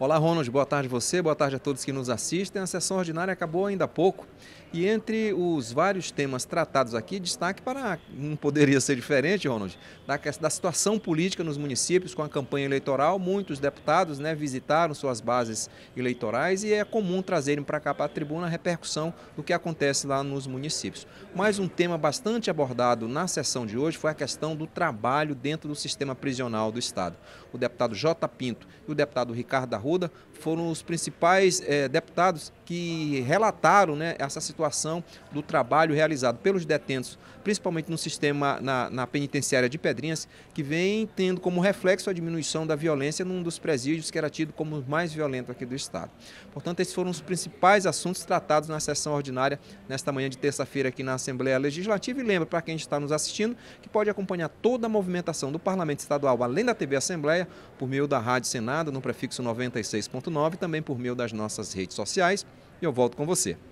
Olá, Ronald, boa tarde a você, boa tarde a todos que nos assistem. A sessão ordinária acabou ainda há pouco e entre os vários temas tratados aqui, destaque para, não poderia ser diferente, Ronald, da, da situação política nos municípios com a campanha eleitoral. Muitos deputados né, visitaram suas bases eleitorais e é comum trazerem para cá, para a tribuna, a repercussão do que acontece lá nos municípios. Mais um tema bastante abordado na sessão de hoje foi a questão do trabalho dentro do sistema prisional do Estado. O deputado J. Pinto e o deputado Ricardo da Arruda foram os principais é, deputados que relataram né, essa situação do trabalho realizado pelos detentos, principalmente no sistema, na, na, penitenciária de Pedrinhas, que vem tendo como reflexo a diminuição da violência num dos presídios que era tido como o mais violento aqui do Estado. Portanto, esses foram os principais assuntos tratados na sessão ordinária nesta manhã de terça-feira aqui na Assembleia Legislativa. E lembra para quem está nos assistindo que pode acompanhar toda a movimentação do Parlamento Estadual, além da TV Assembleia, por meio da Rádio Senado, no prefixo 90 96.9, também por meio das nossas redes sociais. E eu volto com você.